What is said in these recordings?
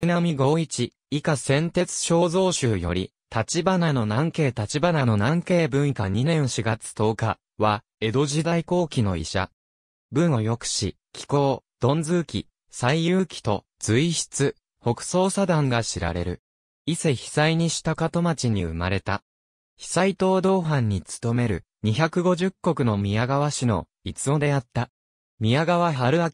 南五一、以下先鉄肖像集より、立花の南京立花の南京文化2年4月10日は、江戸時代後期の医者。文を抑し、気候、ドンズーキ、最有機と、随筆、北総左段が知られる。伊勢被災にした加藤町に生まれた。被災東道藩に勤める、250国の宮川市の、逸夫であった。宮川春明、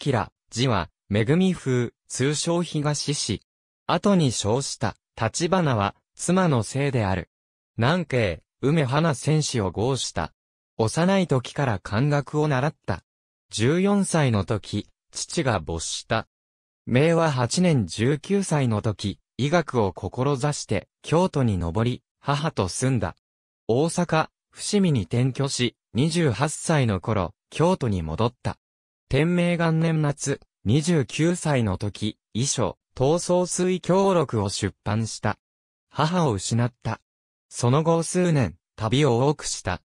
字は、恵み風、通称東市。後に称した、立花は、妻のせいである。南慶、梅花戦士を合した。幼い時から漢学を習った。14歳の時、父が没した。明和8年19歳の時、医学を志して、京都に上り、母と住んだ。大阪、伏見に転居し、28歳の頃、京都に戻った。天明元年末、29歳の時、遺書、闘争水協録を出版した。母を失った。その後数年、旅を多くした。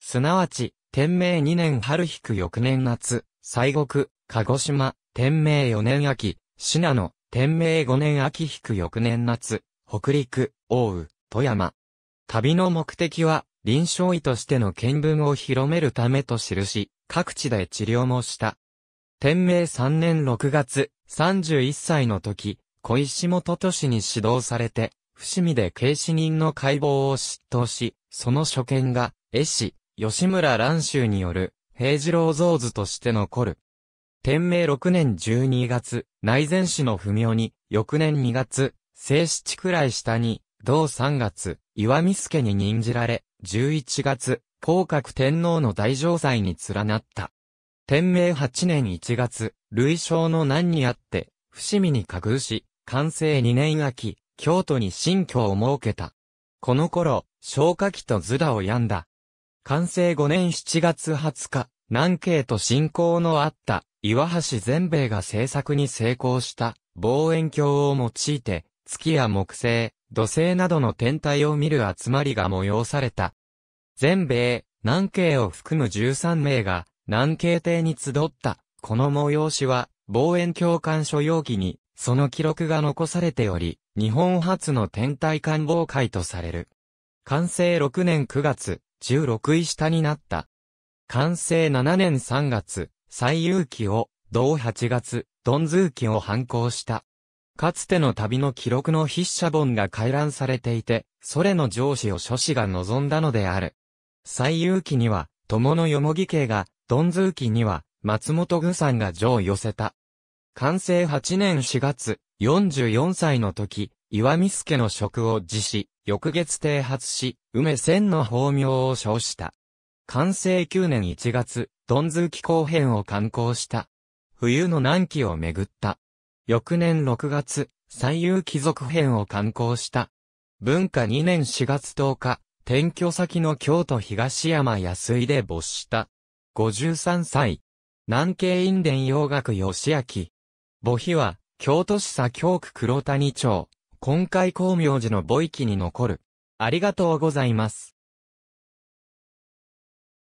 すなわち、天明2年春引く翌年夏、西国、鹿児島、天明4年秋、信濃、天明5年秋引く翌年夏、北陸、大宇、富山。旅の目的は、臨床医としての見聞を広めるためと記し、各地で治療もした。天明3年6月、31歳の時、小石本都市に指導されて、伏見で警視人の解剖を執刀し、その所見が、絵師、吉村蘭州による、平次郎像図として残る。天明6年12月、内前市の不明に、翌年2月、正七くらい下に、同3月、岩見助に任じられ、11月、降角天皇の大城祭に連なった。天明8年1月、類称の難にあって、伏見に架空し、完成2年秋、京都に新居を設けた。この頃、消火器と図打を病んだ。完成5年7月20日、南京と信仰のあった、岩橋全米が制作に成功した望遠鏡を用いて、月や木星、土星などの天体を見る集まりが催された。全米、南京を含む13名が、南京帝に集ったこの催しは、望遠鏡観所要記に、その記録が残されており、日本初の天体観望会とされる。完成6年9月、16位下になった。完成7年3月、最有記を、同8月、ドンズーキを反抗した。かつての旅の記録の筆者本が回覧されていて、それの上司を諸子が望んだのである。最有記には、友のよもぎ家が、ドンズーキには、松本愚さんが上を寄せた。完成8年4月、44歳の時、岩見助の職を辞し、翌月停発し、梅仙の法名を称した。完成9年1月、ドンズー気候編を刊行した。冬の南紀を巡った。翌年6月、最優貴族編を刊行した。文化2年4月10日、転居先の京都東山安井で没した。53歳。南京院伝洋学義明。母碑は、京都市左京区黒谷町、今回光明寺の母域に残る。ありがとうございます。